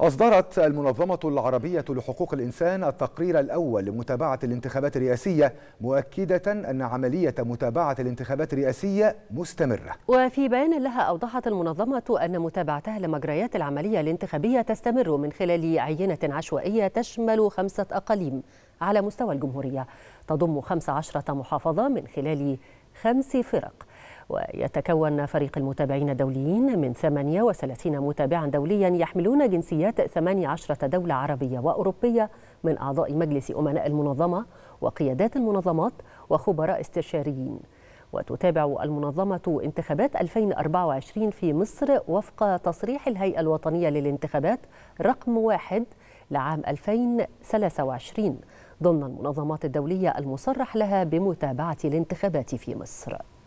أصدرت المنظمة العربية لحقوق الإنسان التقرير الأول لمتابعة الانتخابات الرئاسية مؤكدة أن عملية متابعة الانتخابات الرئاسية مستمرة وفي بيان لها أوضحت المنظمة أن متابعتها لمجريات العملية الانتخابية تستمر من خلال عينة عشوائية تشمل خمسة أقاليم على مستوى الجمهورية تضم 15 محافظة من خلال خمس فرق ويتكون فريق المتابعين الدوليين من 38 متابعا دوليا يحملون جنسيات 18 دولة عربية وأوروبية من أعضاء مجلس أمناء المنظمة وقيادات المنظمات وخبراء استشاريين وتتابع المنظمة انتخابات 2024 في مصر وفق تصريح الهيئة الوطنية للانتخابات رقم واحد لعام 2023 ضمن المنظمات الدولية المصرح لها بمتابعة الانتخابات في مصر